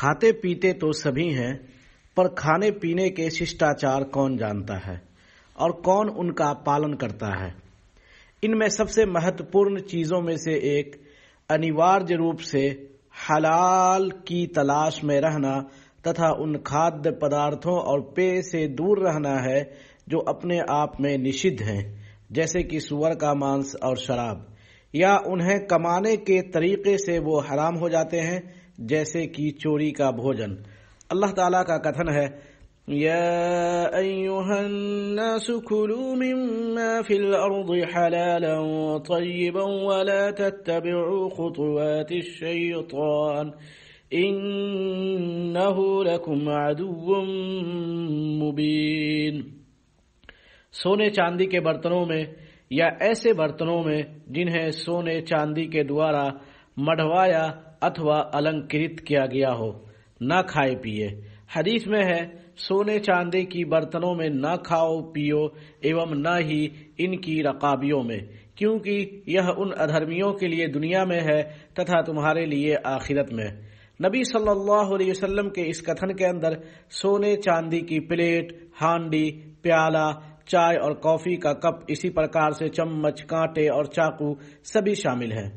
کھاتے پیتے تو سبھی ہیں پر کھانے پینے کے ششٹاچار کون جانتا ہے اور کون ان کا پالن کرتا ہے ان میں سب سے مہتوپورن چیزوں میں سے ایک انیوارج روپ سے حلال کی تلاش میں رہنا تتھا ان کھاد پدارتھوں اور پے سے دور رہنا ہے جو اپنے آپ میں نشد ہیں جیسے کہ سور کا مانس اور شراب یا انہیں کمانے کے طریقے سے وہ حرام ہو جاتے ہیں جیسے کی چوری کا بھوجن اللہ تعالیٰ کا کتھن ہے یا ایوہ الناس کلوا مما فی الارض حلالا طیبا ولا تتبعوا خطوات الشیطان انہو لکم عدو مبین سونے چاندی کے برتنوں میں یا ایسے برتنوں میں جنہیں سونے چاندی کے دوارہ مڑھوایا اتوا النکرت کیا گیا ہو نہ کھائے پیئے حدیث میں ہے سونے چاندی کی برتنوں میں نہ کھاؤ پیو ایوم نہ ہی ان کی رقابیوں میں کیونکہ یہ ان ادھرمیوں کے لیے دنیا میں ہے تتھا تمہارے لیے آخرت میں نبی صلی اللہ علیہ وسلم کے اس کتھن کے اندر سونے چاندی کی پلیٹ ہانڈی پیالہ چائے اور کافی کا کپ اسی پرکار سے چمچ کانٹے اور چاقو سبھی شامل ہیں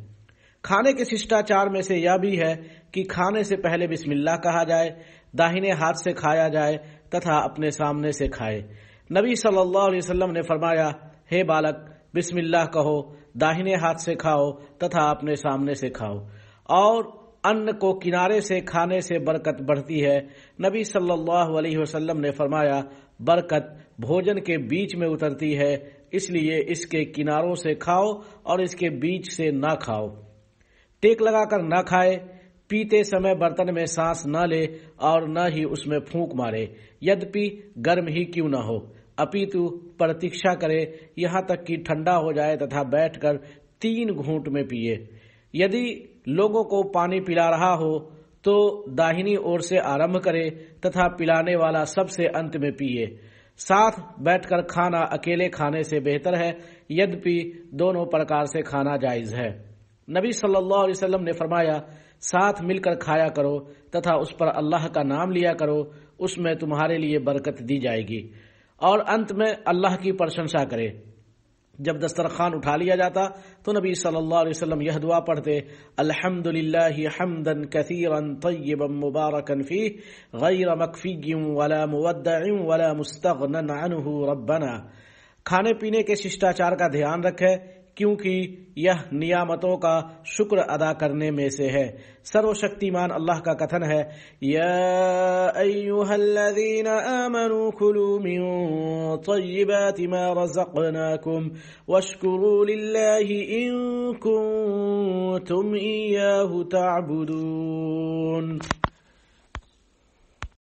کھانے کے شٹاچار میں سے یہ بھی ہے کہ کھانے سے پہلے بسم اللہ کہا جائے داہنے ہاتھ سے کھایا جائے تتھا اپنے سامنے سے کھائے نبی صلی اللہ علیہ وسلم نے فرمایا ہے بالک بسم اللہ کہو داہنے ہاتھ سے کھاؤ تتھا اپنے سامنے سے کھاؤ اور ان کو کنارے سے کھانے سے برکت بڑھتی ہے نبی صلی اللہ علیہ وسلم نے فرمایا برکت بھوجن کے بیچ میں اترتی ہے اس لیے اس کے کناروں سے کھاؤ اور اس کے بیچ سے نہ کھاؤ ٹیک لگا کر نہ کھائے پیتے سمے برتن میں سانس نہ لے اور نہ ہی اس میں پھونک مارے یدپی گرم ہی کیوں نہ ہو تو پرتیشا کرے یہاں تک کہ ٹھنڈا ہو جائے تتھا بیٹھ کر تین گھونٹ میں پیے یدی لوگوں کو پانی پلا رہا ہو تو داہنی اور سے آرمبھ کرے تتھا پلانے والا سب سے انت میں پیئے ساتھ بیٹھ کر کھانا اکیلے کھانے سے بہتر ہے یدپی دونوں پرکار سے کھانا جائز ہے نبی صلی اللہ علیہ وسلم نے فرمایا ساتھ مل کر کھایا کرو تتھا اس پر اللہ کا نام لیا کرو اس میں تمہارے لیے برکت دی جائے گی اور انت میں اللہ کی پرشنسا کرے جب دسترخوان اٹھا لیا جاتا تو نبی صلی اللہ علیہ وسلم یہ دعا پڑھتے الحمد للہ کھانے پینے کے شاچار کا دھیان رکھے کیونکہ یہ نیامتوں کا شکر ادا کرنے میں سے ہے سرو شکتیمان اللہ کا کتھن ہے یا الذین آمنوا من طیبات ما رزقناکم واشکروا للہ ان کنتم ایاہ تعبدون